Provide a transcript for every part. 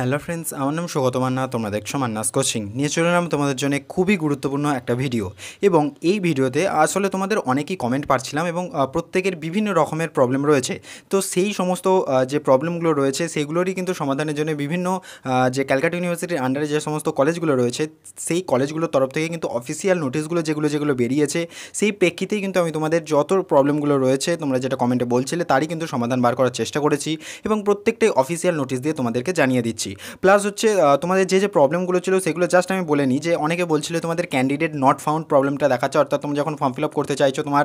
hello friends আমার নাম সুগত মান্না তোমরা দেখছো মান্নাস কোচিং নিয়ে চলে নাম তোমাদের জন্য খুবই গুরুত্বপূর্ণ একটা ভিডিও এবং এই ভিডিওতে আসলে তোমাদের অনেকেই কমেন্ট পাচ্ছিলাম এবং প্রত্যেকের বিভিন্ন রকমের প্রবলেম রয়েছে তো সেই সমস্ত যে প্রবলেমগুলো রয়েছে সেগুলোরই কিন্তু সমাধানের জন্য বিভিন্ন যে ক্যালকাটা ইউনিভার্সিটির আন্ডারে যে সমস্ত কলেজগুলো রয়েছে সেই কলেজগুলোর তরফ থেকে কিন্তু অফিসিয়াল নোটিশগুলো যেগুলো যেগুলো বেরিয়েছে সেই প্রেক্ষিতেই কিন্তু আমি তোমাদের যত প্রবলেমগুলো রয়েছে তোমরা যেটা কমেন্টে বলছিলে তারই কিন্তু সমাধান বার করার চেষ্টা করেছি এবং প্রত্যেকটাই অফিসিয়াল নোটিশ দিয়ে তোমাদেরকে জানিয়ে দিচ্ছি করছি প্লাস হচ্ছে তোমাদের যে যে প্রবলেমগুলো ছিল সেগুলো জাস্ট আমি বলে নিই যে অনেকে বলছিল তোমাদের ক্যান্ডিডেট নট ফাউন্ড প্রবলেমটা দেখাচ্ছে অর্থাৎ তুমি যখন ফর্ম ফিল আপ করতে চাইছো তোমার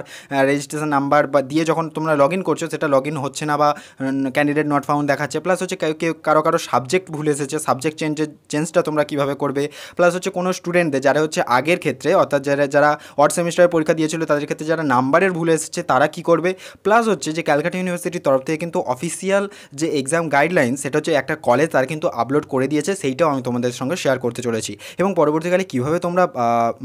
রেজিস্ট্রেশন নাম্বার বা দিয়ে যখন তোমরা লগ ইন করছো সেটা লগ ইন হচ্ছে না বা ক্যান্ডিডেট নট ফাউন্ড দেখাচ্ছে প্লাস হচ্ছে কেউ কারো কারো সাবজেক্ট ভুলে এসেছে সাবজেক্ট চেঞ্জের চেঞ্জটা তোমরা কীভাবে করবে প্লাস হচ্ছে কোনো স্টুডেন্টদের যারা হচ্ছে আগের ক্ষেত্রে অর্থাৎ যারা যারা অর্ড সেমিস্টারে পরীক্ষা দিয়েছিল তাদের ক্ষেত্রে যারা নাম্বারের ভুলে এসেছে তারা কি করবে প্লাস হচ্ছে যে ক্যালকাটা ইউনিভার্সিটির তরফ থেকে কিন্তু অফিসিয়াল যে এক্সাম গাইডলাইন সেটা হচ্ছে একটা কলেজ তার কিন্তু আপলোড করে দিয়েছে সেইটাও আমি তোমাদের সঙ্গে শেয়ার করতে চলেছি এবং পরবর্তীকালে কীভাবে তোমরা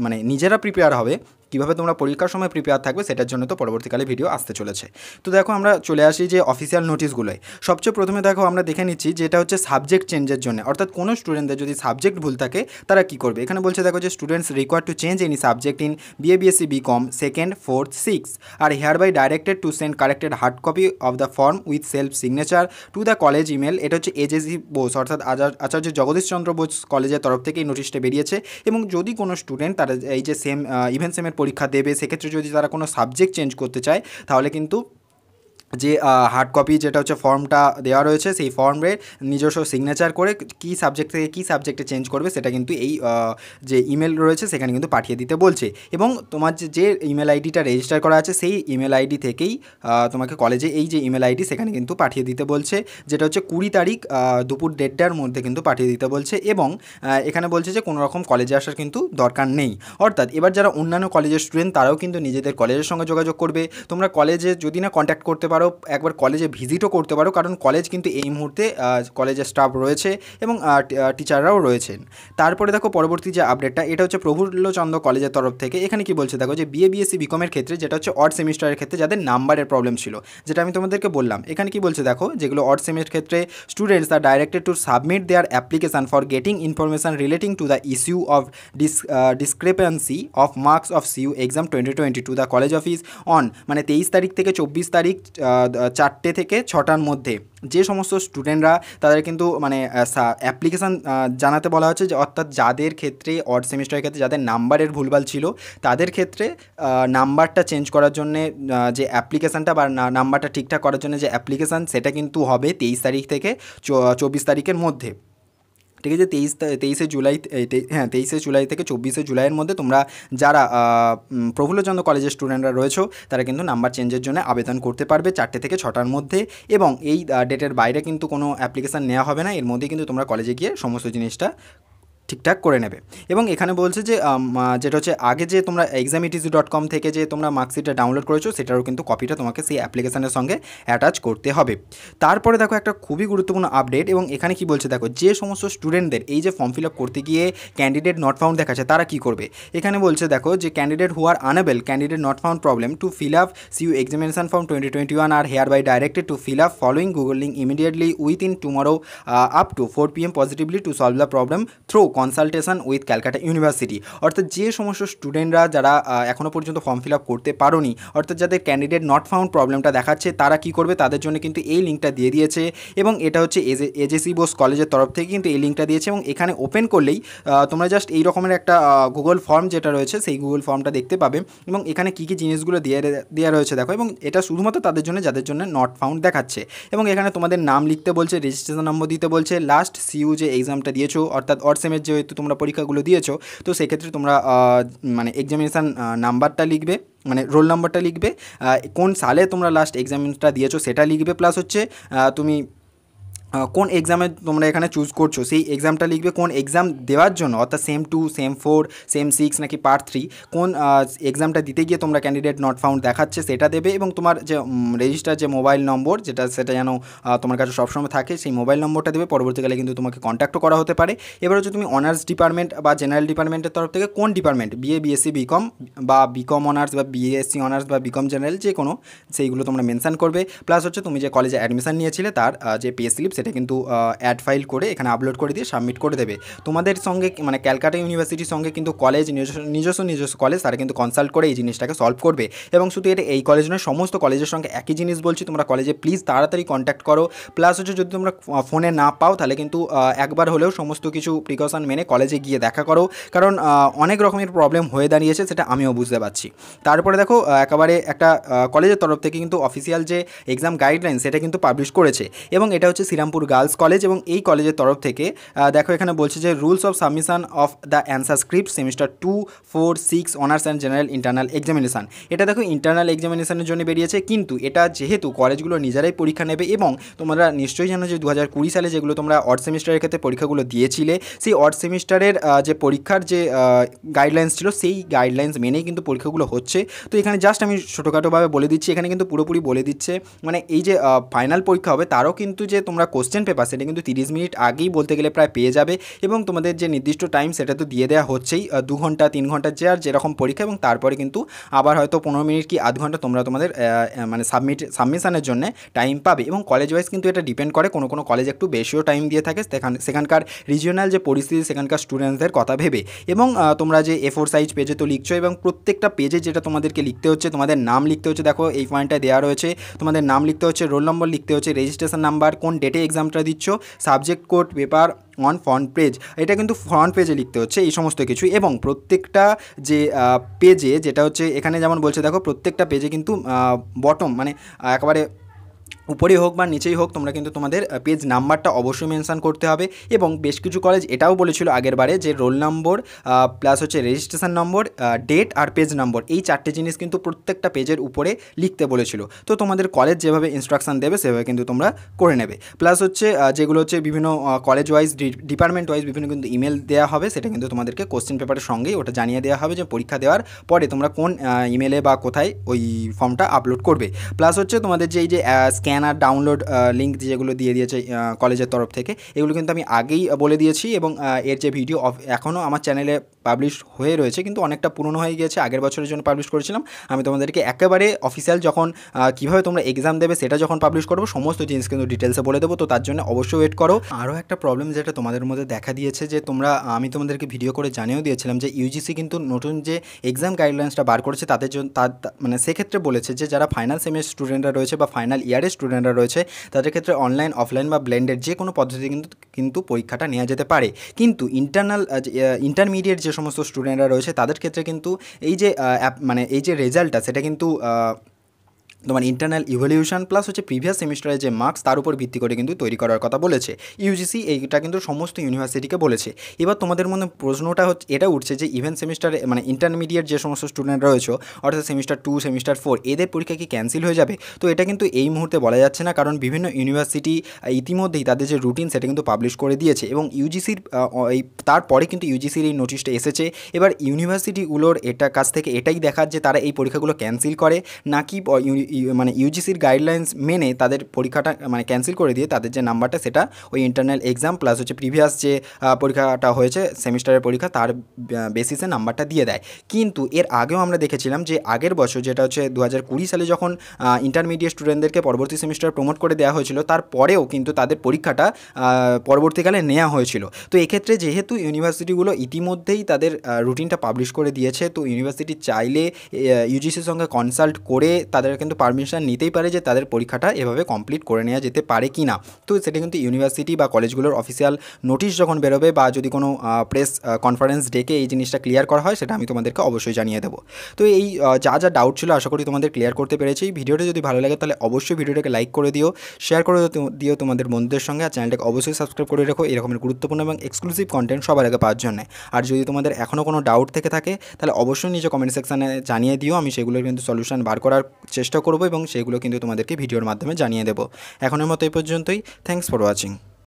মানে নিজেরা প্রিপেয়ার হবে কীভাবে তোমরা পরীক্ষার সময় প্রিপেয়ার থাকবে সেটার জন্য তো পরবর্তীকালে ভিডিও আসতে চলেছে তো দেখো আমরা চলে আসি যে অফিসিয়াল নোটিশগুলোয় সবচেয়ে প্রথমে দেখো আমরা দেখে নিচ্ছি যেটা হচ্ছে সাবজেক্ট চেঞ্জের জন্য অর্থাৎ কোনো স্টুডেন্টদের যদি সাবজেক্ট ভুল থাকে তারা কি করবে এখানে বলছে দেখো যে students require to change any subject in BA BSc BCom second fourth six are hereby directed to send corrected hard copy of the form with self signature to the college email এটা হচ্ছে AJC Bose অর্থাৎ আচার্য জগদীশচন্দ্র বোস কলেজের তরফ থেকে এই নোটিশটা বেরিয়েছে এবং যদি কোনো স্টুডেন্ট তারা এই যে সেম ইভেন্ট সেমের পরীক্ষা দেবে সেক্ষেত্রে যদি তারা কোনো সাবজেক্ট চেঞ্জ করতে চায় তাহলে কিন্তু যে হার্ড কপি যেটা হচ্ছে ফর্মটা দেওয়া রয়েছে সেই ফর্মের নিজস্ব সিগনেচার করে কি সাবজেক্ট থেকে কী সাবজেক্টে চেঞ্জ করবে সেটা কিন্তু এই যে ইমেল রয়েছে সেখানে কিন্তু পাঠিয়ে দিতে বলছে এবং তোমার যে ইমেল আইডিটা রেজিস্টার করা আছে সেই ইমেল আইডি থেকেই তোমাকে কলেজে এই যে ইমেল আইডি সেখানে কিন্তু পাঠিয়ে দিতে বলছে যেটা হচ্ছে কুড়ি তারিখ দুপুর দেড়টার মধ্যে কিন্তু পাঠিয়ে দিতে বলছে এবং এখানে বলছে যে কোনো রকম কলেজে আসার কিন্তু দরকার নেই অর্থাৎ এবার যারা অন্যান্য কলেজের স্টুডেন্ট তারাও কিন্তু নিজেদের কলেজের সঙ্গে যোগাযোগ করবে তোমরা কলেজে যদি না কন্ট্যাক্ট করতে পারো পারো একবার কলেজে ভিজিটও করতে পারো কারণ কলেজ কিন্তু এই মুহূর্তে কলেজের স্টাফ রয়েছে এবং টিচাররাও রয়েছেন তারপরে দেখো পরবর্তী যে আপডেটটা এটা হচ্ছে প্রফুল্লচন্দ্র কলেজের তরফ থেকে এখানে কি বলছে দেখো যে বিএ বিএসসি বিকমের ক্ষেত্রে যেটা হচ্ছে অড সেমিস্টারের ক্ষেত্রে যাদের নাম্বারের প্রবলেম ছিল যেটা আমি তোমাদেরকে বললাম এখানে কি বলছে দেখো যেগুলো অড সেমিস্টার ক্ষেত্রে students are directed to submit their application for getting information relating to the issue of dis discrepancy of marks of CU exam twenty twenty to the college office on মানে তেইশ তারিখ থেকে চব্বিশ তারিখ চারটে থেকে ছটার মধ্যে যে সমস্ত স্টুডেন্টরা তাদের কিন্তু মানে অ্যাপ্লিকেশান জানাতে বলা হচ্ছে যে অর্থাৎ যাদের ক্ষেত্রে অড সেমিস্টারের ক্ষেত্রে যাদের নাম্বারের ভুলভাল ছিল তাদের ক্ষেত্রে নাম্বারটা চেঞ্জ করার জন্যে যে অ্যাপ্লিকেশানটা বা নাম্বারটা ঠিকঠাক করার জন্য যে অ্যাপ্লিকেশান সেটা কিন্তু হবে তেইশ তারিখ থেকে চব্বিশ তারিখের মধ্যে ঠিক আছে তেইশ তেইশে জুলাই হ্যাঁ তেইশে জুলাই থেকে চব্বিশে জুলাইয়ের মধ্যে তোমরা যারা প্রফুল্লচন্দ্র কলেজের স্টুডেন্টরা রয়েছে তারা কিন্তু নাম্বার চেঞ্জের জন্য আবেদন করতে পারবে চারটে থেকে ছটার মধ্যে এবং এই ডেটের বাইরে কিন্তু কোনো অ্যাপ্লিকেশান নেওয়া হবে না এর মধ্যে কিন্তু তোমরা কলেজে গিয়ে সমস্ত জিনিসটা ঠিকঠাক করে নেবে এবং এখানে বলছে যে যেটা হচ্ছে আগে যে তোমরা এক্সামিটিজ ডট কম থেকে যে তোমরা মার্কশিটটা ডাউনলোড করেছো সেটারও কিন্তু কপিটা তোমাকে সেই অ্যাপ্লিকেশানের সঙ্গে অ্যাটাচ করতে হবে তারপরে দেখো একটা খুবই গুরুত্বপূর্ণ আপডেট এবং এখানে কি বলছে দেখো যে সমস্ত স্টুডেন্টদের এই যে ফর্ম ফিল আপ করতে গিয়ে ক্যান্ডিডেট নট ফাউন্ড দেখাচ্ছে তারা কি করবে এখানে বলছে দেখো যে candidate who are unable candidate not found problem to fill up CU examination form twenty twenty one are hereby directed to fill up following Google link immediately within tomorrow up to four P M positively to solve the problem through consultation with Calcutta University অর্থাৎ যে সমস্ত স্টুডেন্টরা যারা এখনও পর্যন্ত form fill up করতে পারি অর্থাৎ যাদের ক্যান্ডিডেট নট ফাউন্ড প্রবলেমটা দেখাচ্ছে তারা কি করবে তাদের জন্য কিন্তু এই লিঙ্কটা দিয়ে দিয়েছে এবং এটা হচ্ছে এজেসি বোস কলেজের তরফ থেকে কিন্তু এই লিঙ্কটা দিয়েছে এবং এখানে ওপেন করলেই তোমরা জাস্ট এই রকমের একটা গুগল ফর্ম যেটা রয়েছে সেই গুগল ফর্মটা দেখতে পাবে এবং এখানে কী কী জিনিসগুলো দিয়ে দেওয়া রয়েছে দেখো এবং এটা শুধুমাত্র তাদের জন্য যাদের জন্য নট ফাউন্ড দেখাচ্ছে এবং এখানে তোমাদের নাম লিখতে বলছে রেজিস্ট্রেশন নম্বর দিতে বলছে লাস্ট সিইউ যে এক্সামটা দিয়েছো অর্থাৎ অরসেমের যেহেতু তোমরা পরীক্ষাগুলো দিয়েছো তো সেক্ষেত্রে তোমরা মানে এক্সামিনেশান নাম্বারটা লিখবে মানে রোল নাম্বারটা লিখবে কোন সালে তোমরা লাস্ট এক্সামিনটা দিয়েছো সেটা লিখবে প্লাস হচ্ছে তুমি কোন এক্সামে তোমরা এখানে চুজ করছো সেই এক্সামটা লিখবে কোন এক্সাম দেওয়ার জন্য অর্থাৎ sem two sem four sem six নাকি পার্ট থ্রি কোন এক্সামটা দিতে গিয়ে তোমরা ক্যান্ডিডেট নট ফাউন্ড দেখাচ্ছে সেটা দেবে এবং তোমার যে রেজিস্টার যে মোবাইল নম্বর যেটা সেটা যেন তোমার কাছে সবসময় থাকে সেই মোবাইল নম্বরটা দেবে পরবর্তীকালে কিন্তু তোমাকে কন্ট্যাক্টও করা হতে পারে এবার হচ্ছে তুমি অনার্স ডিপার্টমেন্ট বা জেনারেল ডিপার্টমেন্টের তরফ থেকে কোন ডিপার্টমেন্ট বিএ বিএসসি বিকম বা বিকম অনার্স বা বিএসসি অনার্স বা বিকম জেনারেল যে কোনো সেইগুলো তোমরা মেনশান করবে প্লাস হচ্ছে তুমি যে কলেজে অ্যাডমিশন নিয়েছিলে তার যে পে সেটা কিন্তু অ্যাড ফাইল করে এখানে আপলোড করে দিয়ে সাবমিট করে দেবে তোমাদের সঙ্গে মানে ক্যালকাটা ইউনিভার্সিটির সঙ্গে কিন্তু কলেজ নিজস্ব নিজস্ব কলেজ তারা কিন্তু কনসাল্ট করে এই জিনিসটাকে সলভ করবে এবং শুধু এটা এই কলেজ নয় সমস্ত কলেজের সঙ্গে একই জিনিস বলছি তোমরা কলেজে প্লিজ তাড়াতাড়ি কন্ট্যাক্ট করো প্লাস হচ্ছে যদি তোমরা ফোনে না পাও তাহলে কিন্তু একবার হলেও সমস্ত কিছু প্রিকশন মেনে কলেজে গিয়ে দেখা করো কারণ অনেক রকমের প্রবলেম হয়ে দাঁড়িয়েছে সেটা আমিও বুঝতে পারছি তারপরে দেখো একেবারে একটা কলেজের তরফ থেকে কিন্তু অফিসিয়াল যে এক্সাম গাইডলাইন সেটা কিন্তু পাবলিশ করেছে এবং এটা হচ্ছে সিরাম ইসলামপুর গার্লস কলেজ এবং এই কলেজের তরফ থেকে দেখো এখানে বলছে যে rules of submission of the answer script semester two four six honours and general internal examination এটা দেখো ইন্টারনাল এক্সামিনেশানের জন্য বেরিয়েছে কিন্তু এটা যেহেতু কলেজগুলো নিজেরাই পরীক্ষা নেবে এবং তোমরা নিশ্চয়ই জানো যে দু সালে যেগুলো তোমরা অর্থ সেমিস্টারের ক্ষেত্রে পরীক্ষাগুলো দিয়েছিলে সেই অর্থ সেমিস্টারের যে পরীক্ষার যে গাইডলাইন্স ছিল সেই গাইডলাইন্স মেনেই কিন্তু পরীক্ষাগুলো হচ্ছে তো এখানে জাস্ট আমি ছোটোখাটোভাবে বলে দিচ্ছি এখানে কিন্তু পুরোপুরি বলে দিচ্ছে মানে এই যে ফাইনাল পরীক্ষা হবে তারও কিন্তু যে তোমরা কোশ্চেন পেপার সেটা কিন্তু তিরিশ মিনিট আগেই বলতে গেলে প্রায় পেয়ে যাবে এবং তোমাদের যে নির্দিষ্ট টাইম সেটা তো দিয়ে দেওয়া হচ্ছেই দু ঘন্টা তিন ঘন্টা যে আর যেরকম পরীক্ষা এবং তারপরে কিন্তু আবার হয়তো পনেরো মিনিট কি আধ ঘন্টা তোমরা তোমাদের মানে সাবমিট সাবমিশনের জন্য টাইম পাবে এবং কলেজ ওয়াইজ কিন্তু এটা ডিপেন্ড করে কোনো কোনো কলেজ একটু বেশিও টাইম দিয়ে থাকে সেখান সেখানকার রিজিওনাল যে পরিস্থিতি সেখানকার স্টুডেন্টসদের কথা ভেবে এবং তোমরা যে এ ফোর সাইজ পেজে তো লিখছো এবং প্রত্যেকটা পেজে যেটা তোমাদেরকে লিখতে হচ্ছে তোমাদের নাম লিখতে হচ্ছে দেখো এই পয়েন্টটা দেওয়া রয়েছে তোমাদের নাম লিখতে হচ্ছে রোল নম্বর লিখতে হচ্ছে রেজিস্ট্রেশন নাম্বার কোন ডেটে এক্সামটা দিচ্ছ subject code paper on front page এটা কিন্তু ফ্রন্ট পেজে লিখতে হচ্ছে এই সমস্ত কিছু এবং প্রত্যেকটা যে পেজে যেটা হচ্ছে এখানে যেমন বলছে দেখো প্রত্যেকটা পেজে কিন্তু বটম মানে একেবারে উপরেই হোক বা নিচেই হোক তোমরা কিন্তু তোমাদের পেজ নাম্বারটা অবশ্যই মেনশান করতে হবে এবং বেশ কিছু কলেজ এটাও বলেছিল আগের বারে যে রোল নম্বর প্লাস হচ্ছে রেজিস্ট্রেশন নম্বর ডেট আর পেজ নম্বর এই চারটে জিনিস কিন্তু প্রত্যেকটা পেজের উপরে লিখতে বলেছিল তো তোমাদের কলেজ যেভাবে ইনস্ট্রাকশান দেবে সেভাবে কিন্তু তোমরা করে নেবে প্লাস হচ্ছে যেগুলো হচ্ছে বিভিন্ন কলেজ ওয়াইজ ডিপার্টমেন্ট ওয়াইজ বিভিন্ন কিন্তু ইমেল দেওয়া হবে সেটা কিন্তু তোমাদেরকে কোশ্চেন পেপারের সঙ্গেই ওটা জানিয়ে দেওয়া হবে যে পরীক্ষা দেওয়ার পরে তোমরা কোন ইমেলে বা কোথায় ওই ফর্মটা আপলোড করবে প্লাস হচ্ছে তোমাদের যে এই যে স্ক্যান ব্যানার ডাউনলোড লিঙ্ক যেগুলো দিয়ে দিয়েছে কলেজের uh, তরফ থেকে এগুলো কিন্তু আমি আগেই uh, বলে দিয়েছি এবং uh, এর যে ভিডিও এখনও আমার চ্যানেলে পাবলিশ হয়ে রয়েছে কিন্তু অনেকটা পুরনো হয়ে গিয়েছে আগের বছরের জন্য পাবলিশ করেছিলাম আমি তোমাদেরকে একেবারে অফিসিয়াল যখন কীভাবে তোমরা এক্সাম দেবে সেটা যখন পাবলিশ করবো সমস্ত জিনিস কিন্তু ডিটেলসে বলে দেবো তো তার জন্য অবশ্যই ওয়েট করো আরও একটা প্রবলেম যেটা তোমাদের মধ্যে দেখা দিয়েছে যে তোমরা আমি তোমাদেরকে ভিডিও করে জানিয়েও দিয়েছিলাম যে ইউজিসি কিন্তু নতুন যে এক্সাম গাইডলাইন্সটা বার করেছে তাদের জন্য তার মানে সেক্ষেত্রে বলেছে যে যারা ফাইনাল সেমের স্টুডেন্টরা রয়েছে বা ফাইনাল ইয়ারের স্টুডেন্টরা রয়েছে তাদের ক্ষেত্রে অনলাইন অফলাইন বা ব্লেন্ডেড যে কোনো পদ্ধতি কিন্তু কিন্তু পরীক্ষাটা নেওয়া যেতে পারে কিন্তু ইন্টারনাল ইন্টারমিডিয়েট যে সমস্ত স্টুডেন্টরা রয়েছে তাদের ক্ষেত্রে কিন্তু এই যে মানে এই যে রেজাল্টটা সেটা কিন্তু তোমার ইন্টারনাল ইভলিউশন প্লাস হচ্ছে প্রিভিয়াস সেমিস্টারে যে মার্কস তার উপর ভিত্তি করে কিন্তু তৈরি করার কথা বলেছে ইউজিসি এইটা কিন্তু সমস্ত ইউনিভার্সিটিকে বলেছে এবার তোমাদের মনে প্রশ্নটা হচ্ছে এটা উঠছে যে ইভেন্ট সেমিস্টারে মানে ইন্টারমিডিয়েট যে সমস্ত স্টুডেন্ট রয়েছে অর্থাৎ সেমিস্টার টু সেমিস্টার ফোর এদের পরীক্ষা কি ক্যান্সেল হয়ে যাবে তো এটা কিন্তু এই মুহূর্তে বলা যাচ্ছে না কারণ বিভিন্ন ইউনিভার্সিটি ইতিমধ্যেই তাদের যে রুটিন সেটা কিন্তু পাবলিশ করে দিয়েছে এবং ইউজিসির এই তারপরে কিন্তু ইউজিসির এই নোটিশটা এসেছে এবার ইউনিভার্সিটিগুলোর এটা কাছ থেকে এটাই দেখার যে তারা এই পরীক্ষাগুলো ক্যান্সেল করে নাকি মানে ইউজিসির গাইডলাইন্স মেনে তাদের পরীক্ষাটা মানে ক্যান্সেল করে দিয়ে তাদের যে নাম্বারটা সেটা ওই ইন্টারনাল এক্সাম প্লাস হচ্ছে প্রিভিয়াস যে পরীক্ষাটা হয়েছে সেমিস্টারের পরীক্ষা তার বেসিসে নাম্বারটা দিয়ে দেয় কিন্তু এর আগেও আমরা দেখেছিলাম যে আগের বছর যেটা হচ্ছে দু সালে যখন ইন্টারমিডিয়েট স্টুডেন্টদেরকে পরবর্তী সেমিস্টার প্রমোট করে দেওয়া হয়েছিল তারপরেও কিন্তু তাদের পরীক্ষাটা পরবর্তীকালে নেওয়া হয়েছিল তো এক্ষেত্রে যেহেতু ইউনিভার্সিটিগুলো ইতিমধ্যেই তাদের রুটিনটা পাবলিশ করে দিয়েছে তো ইউনিভার্সিটি চাইলে ইউজিসির সঙ্গে কনসাল্ট করে তাদের কিন্তু পারমিশন নিতেই পারে যে তাদের পরীক্ষাটা এভাবে কমপ্লিট করে নেওয়া যেতে পারে কি না তো সেটা কিন্তু ইউনিভার্সিটি বা কলেজগুলোর অফিসিয়াল নোটিশ যখন বেরোবে বা যদি কোনো প্রেস কনফারেন্স ডেকে এই জিনিসটা ক্লিয়ার করা হয় সেটা আমি তোমাদেরকে অবশ্যই জানিয়ে দেবো তো এই যা যা ডাউট ছিল আশা করি তোমাদের ক্লিয়ার করতে পেরেছি ভিডিওটা যদি ভালো লাগে তাহলে অবশ্যই ভিডিওটাকে লাইক করে দিও শেয়ার করে দিও তোমাদের বন্ধুদের সঙ্গে আর চ্যানেলটাকে অবশ্যই সাবস্ক্রাইব করে রেখো এরকমের গুরুত্বপূর্ণ এবং এক্সক্লুসিভ কন্টেন্ট সবার আগে পাওয়ার জন্য আর যদি তোমাদের এখনও কোনো ডাউট থেকে থাকে তাহলে অবশ্যই নিজে কমেন্ট সেকশানে জানিয়ে দিও আমি সেগুলোর কিন্তু সলিউশন বার করার চেষ্টা করব এবং সেগুলো কিন্তু তোমাদেরকে ভিডিওর মাধ্যমে জানিয়ে দেবো এখনের মতো এই পর্যন্তই থ্যাংকস ফর ওয়াচিং